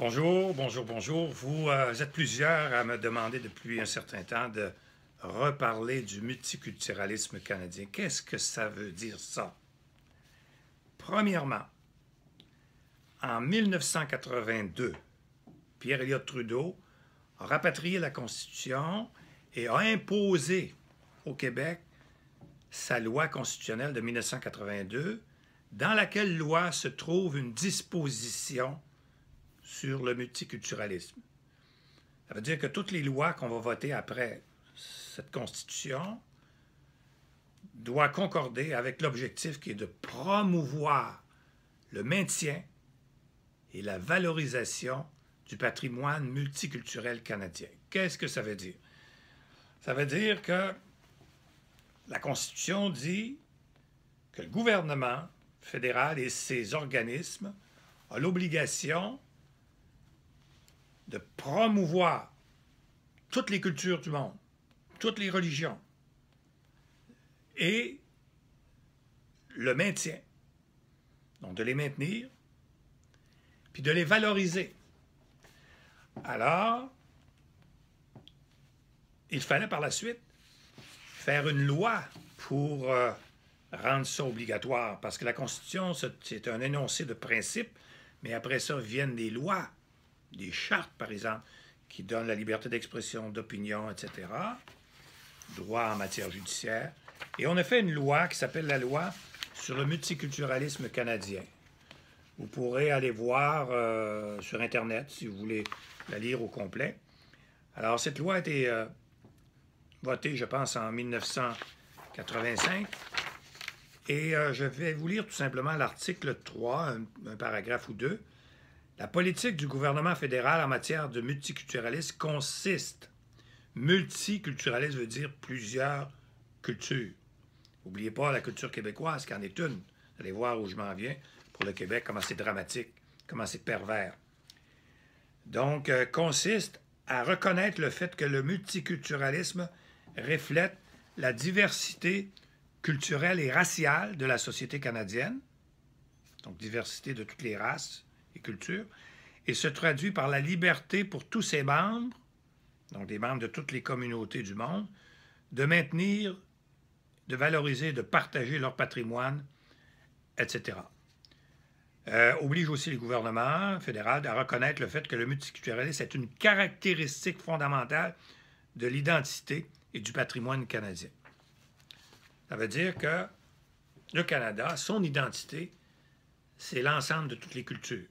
Bonjour, bonjour, bonjour. Vous euh, êtes plusieurs à me demander depuis un certain temps de reparler du multiculturalisme canadien. Qu'est-ce que ça veut dire ça? Premièrement, en 1982, Pierre-Éliott Trudeau a rapatrié la Constitution et a imposé au Québec sa loi constitutionnelle de 1982, dans laquelle loi se trouve une disposition sur le multiculturalisme. Ça veut dire que toutes les lois qu'on va voter après cette Constitution doivent concorder avec l'objectif qui est de promouvoir le maintien et la valorisation du patrimoine multiculturel canadien. Qu'est-ce que ça veut dire? Ça veut dire que la Constitution dit que le gouvernement fédéral et ses organismes ont l'obligation de promouvoir toutes les cultures du monde, toutes les religions et le maintien. Donc de les maintenir, puis de les valoriser. Alors, il fallait par la suite faire une loi pour euh, rendre ça obligatoire, parce que la Constitution, c'est un énoncé de principe, mais après ça viennent des lois des chartes, par exemple, qui donnent la liberté d'expression, d'opinion, etc., droit en matière judiciaire. Et on a fait une loi qui s'appelle la loi sur le multiculturalisme canadien. Vous pourrez aller voir euh, sur Internet si vous voulez la lire au complet. Alors, cette loi a été euh, votée, je pense, en 1985. Et euh, je vais vous lire tout simplement l'article 3, un paragraphe ou deux. La politique du gouvernement fédéral en matière de multiculturalisme consiste. Multiculturalisme veut dire plusieurs cultures. N'oubliez pas la culture québécoise qui en est une. allez voir où je m'en viens pour le Québec, comment c'est dramatique, comment c'est pervers. Donc, euh, consiste à reconnaître le fait que le multiculturalisme reflète la diversité culturelle et raciale de la société canadienne, donc diversité de toutes les races, Culture, et se traduit par la liberté pour tous ses membres, donc des membres de toutes les communautés du monde, de maintenir, de valoriser, de partager leur patrimoine, etc. Euh, oblige aussi les gouvernements fédéraux à reconnaître le fait que le multiculturalisme est une caractéristique fondamentale de l'identité et du patrimoine canadien. Ça veut dire que le Canada, son identité, c'est l'ensemble de toutes les cultures.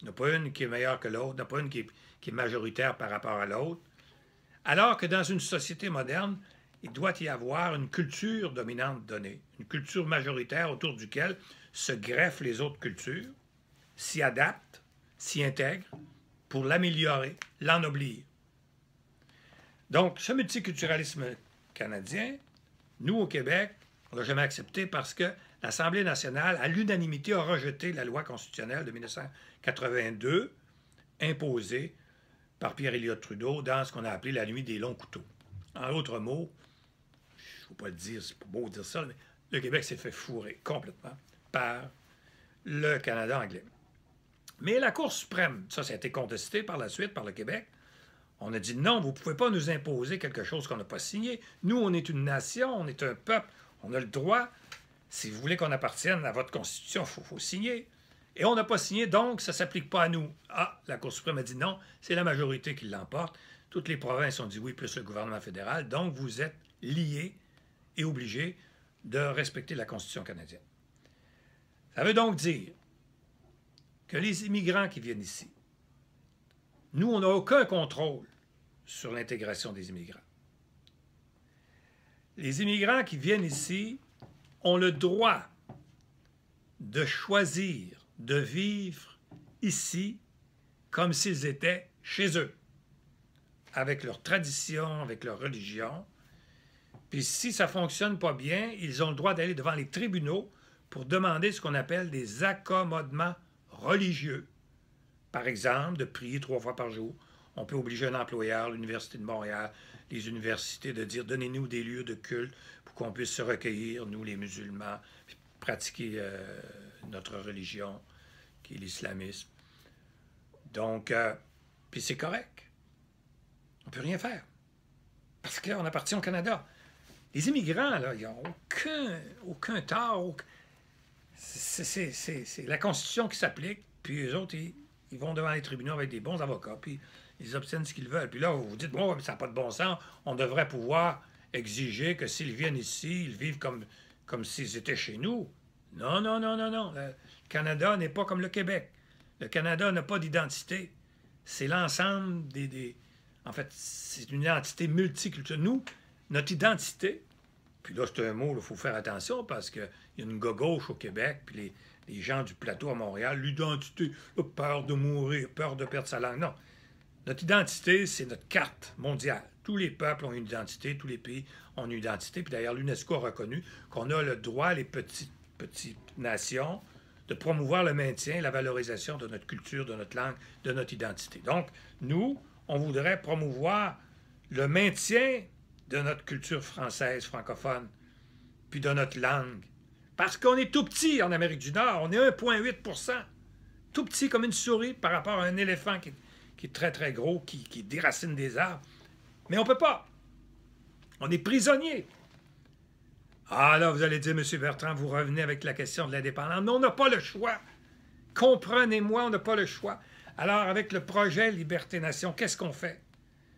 Il n'y a pas une qui est meilleure que l'autre, il n'y a pas une qui est, majoritaire par rapport à l'autre. Alors que dans une société moderne, il doit y avoir une culture dominante donnée, une culture majoritaire autour duquel se greffent les autres cultures, s'y adaptent, s'y intègrent pour l'améliorer, l'ennoblir. Donc, ce multiculturalisme canadien, nous au Québec, on ne l'a jamais accepté parce que l'Assemblée nationale, à l'unanimité, a rejeté la loi constitutionnelle de 1982 imposée par pierre éliott Trudeau dans ce qu'on a appelé la nuit des longs couteaux. En d'autres mots, je ne pas le dire, c'est pas beau dire ça, mais le Québec s'est fait fourrer complètement par le Canada anglais. Mais la Cour suprême, ça, ça a été contesté par la suite par le Québec. On a dit non, vous ne pouvez pas nous imposer quelque chose qu'on n'a pas signé. Nous, on est une nation, on est un peuple, on a le droit si vous voulez qu'on appartienne à votre constitution, il faut, signer. Et on n'a pas signé, donc ça ne s'applique pas à nous. Ah, la Cour suprême a dit non, c'est la majorité qui l'emporte. Toutes les provinces ont dit oui, plus le gouvernement fédéral. Donc vous êtes liés et obligés de respecter la Constitution canadienne. Ça veut donc dire que les immigrants qui viennent ici, nous, on n'a aucun contrôle sur l'intégration des immigrants. Les immigrants qui viennent ici ont le droit de choisir de vivre ici comme s'ils étaient chez eux, avec leur tradition, avec leur religion. Puis si ça ne fonctionne pas bien, ils ont le droit d'aller devant les tribunaux pour demander ce qu'on appelle des accommodements religieux. Par exemple, de prier trois fois par jour, on peut obliger un employeur, l'Université de Montréal, les universités, de dire donnez-nous des lieux de culte pour qu'on puisse se recueillir, nous les musulmans, pratiquer euh, notre religion, qui est l'islamisme. Donc, euh, puis c'est correct. On ne peut rien faire. Parce qu'on appartient au Canada. Les immigrants, là, ils n'ont aucun, aucun tort. C'est la Constitution qui s'applique, puis les autres, ils, ils vont devant les tribunaux avec des bons avocats, puis ils obtiennent ce qu'ils veulent. Puis là, vous vous dites, bon, ça n'a pas de bon sens, on devrait pouvoir exiger que s'ils viennent ici, ils vivent comme, comme s'ils étaient chez nous. Non, non, non, non, non. Le Canada n'est pas comme le Québec. Le Canada n'a pas d'identité. C'est l'ensemble des, En fait, c'est une identité multiculturelle. Nous, notre identité, puis là, c'est un mot, il faut faire attention parce qu'il y a une gauche au Québec, puis les, les gens du plateau à Montréal, l'identité, peur de mourir, peur de perdre sa langue. Non, notre identité, c'est notre carte mondiale. Tous les peuples ont une identité, tous les pays ont une identité. Puis d'ailleurs, l'UNESCO a reconnu qu'on a le droit, les petites, petites nations, de promouvoir le maintien et la valorisation de notre culture, de notre langue, de notre identité. Donc, nous, on voudrait promouvoir le maintien de notre culture française, francophone, puis de notre langue. Parce qu'on est tout petit en Amérique du Nord, on est 1,8 tout petit comme une souris par rapport à un éléphant qui, qui est très, très gros, qui, déracine des arbres. Mais on ne peut pas. On est prisonnier. Ah là, vous allez dire, M. Bertrand, vous revenez avec la question de l'indépendance. Non, on n'a pas le choix. Comprenez-moi, on n'a pas le choix. Alors, avec le projet Liberté Nation, qu'est-ce qu'on fait?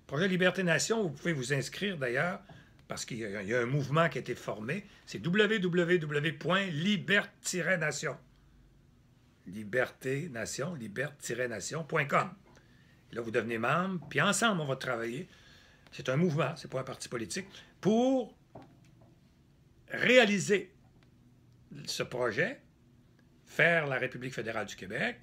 Projet Liberté Nation, vous pouvez vous inscrire d'ailleurs, parce qu'il y, a un mouvement qui a été formé. C'est www.liberte-nation. Liberté Nation, liberte-nation.com. Là, vous devenez membre, puis ensemble, on va travailler. C'est un mouvement, c'est pas un parti politique, pour réaliser ce projet, faire la République fédérale du Québec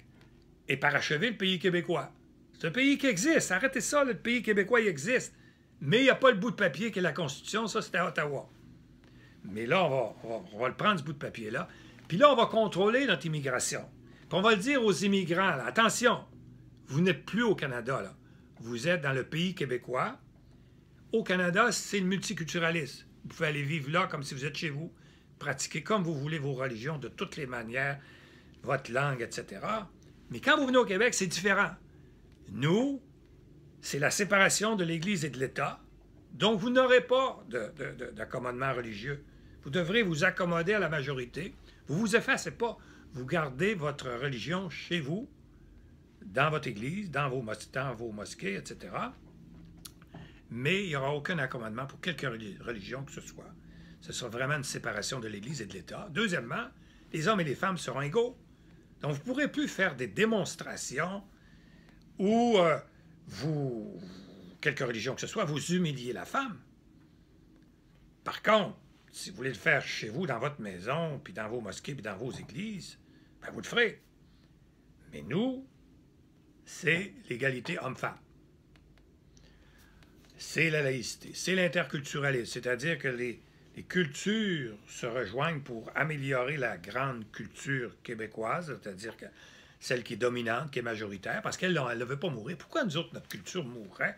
et parachever le pays québécois. C'est un pays qui existe. Arrêtez ça, le pays québécois, il existe. Mais il n'y a pas le bout de papier qui est la Constitution, ça, c'était à Ottawa. Mais là, on va, le prendre, ce bout de papier-là. Puis là, on va contrôler notre immigration. Puis on va le dire aux immigrants, attention, vous n'êtes plus au Canada, là. Vous êtes dans le pays québécois. Au Canada, c'est le multiculturalisme. Vous pouvez aller vivre là comme si vous êtes chez vous, pratiquer comme vous voulez vos religions de toutes les manières, votre langue, etc. Mais quand vous venez au Québec, c'est différent. Nous, c'est la séparation de l'Église et de l'État. Donc, vous n'aurez pas d'accommodement religieux. Vous devrez vous accommoder à la majorité. Vous ne vous effacez pas. Vous gardez votre religion chez vous dans votre église, dans vos, dans vos mosquées, etc. Mais il n'y aura aucun accommodement pour quelque religion que ce soit. Ce sera vraiment une séparation de l'Église et de l'État. Deuxièmement, les hommes et les femmes seront égaux. Donc, vous ne pourrez plus faire des démonstrations où euh, vous, quelque religion que ce soit, vous humiliez la femme. Par contre, si vous voulez le faire chez vous, dans votre maison, puis dans vos mosquées, puis dans vos églises, ben vous le ferez. Mais nous, c'est l'égalité homme-femme. C'est la laïcité, c'est l'interculturalisme, c'est-à-dire que les, cultures se rejoignent pour améliorer la grande culture québécoise, c'est-à-dire que celle qui est dominante, qui est majoritaire, parce qu'elle ne veut pas mourir. Pourquoi nous autres, notre culture mourrait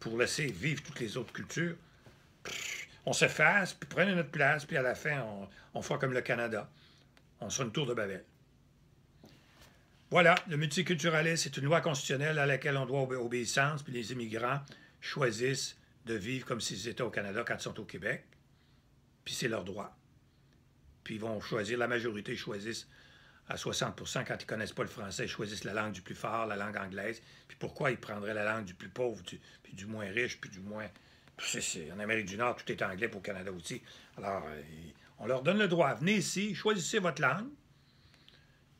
pour laisser vivre toutes les autres cultures? On se fasse, puis prenez notre place, puis à la fin, on, on fera comme le Canada. On sera une tour de Babel. Voilà, le multiculturalisme, c'est une loi constitutionnelle à laquelle on doit obéissance, puis les immigrants choisissent de vivre comme s'ils étaient au Canada quand ils sont au Québec, puis c'est leur droit. Puis ils vont choisir, la majorité choisissent à 60 quand ils ne connaissent pas le français, ils choisissent la langue du plus fort, la langue anglaise. Puis pourquoi ils prendraient la langue du plus pauvre, du, puis du moins riche, puis du moins... en Amérique du Nord, tout est anglais pour le Canada aussi. Alors, euh, on leur donne le droit. Venez ici, choisissez votre langue,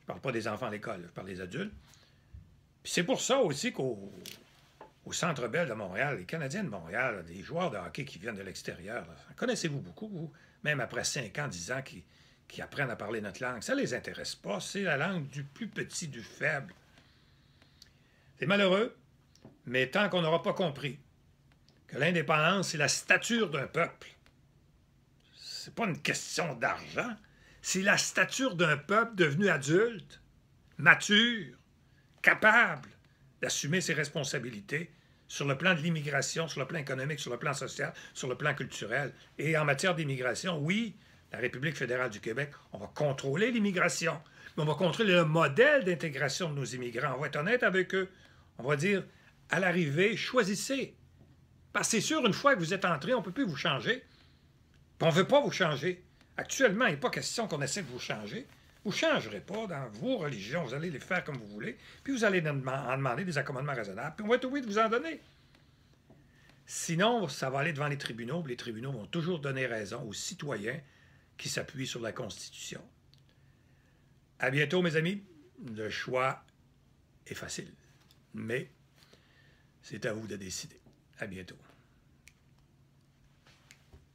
je parle pas des enfants à l'école, je parle des adultes. c'est pour ça aussi qu'au Centre Bell de Montréal, les Canadiens de Montréal, les joueurs de hockey qui viennent de l'extérieur, connaissez-vous beaucoup, même après 5 ans, 10 ans, qui, apprennent à parler notre langue? Ça ne les intéresse pas. C'est la langue du plus petit, du faible. C'est malheureux, mais tant qu'on n'aura pas compris que l'indépendance, c'est la stature d'un peuple, c'est pas une question d'argent, c'est la stature d'un peuple devenu adulte, mature, capable d'assumer ses responsabilités sur le plan de l'immigration, sur le plan économique, sur le plan social, sur le plan culturel. Et en matière d'immigration, oui, la République fédérale du Québec, on va contrôler l'immigration, mais on va contrôler le modèle d'intégration de nos immigrants. On va être honnête avec eux. On va dire, à l'arrivée, choisissez. Parce que c'est sûr, une fois que vous êtes entré, on ne peut plus vous changer. on ne veut pas vous changer. Actuellement, il n'est pas question qu'on essaie de vous changer. Vous ne changerez pas dans vos religions. Vous allez les faire comme vous voulez, puis vous allez en demander des accommodements raisonnables, puis on va être obligé de vous en donner. Sinon, ça va aller devant les tribunaux, les tribunaux vont toujours donner raison aux citoyens qui s'appuient sur la Constitution. À bientôt, mes amis. Le choix est facile, mais c'est à vous de décider. À bientôt.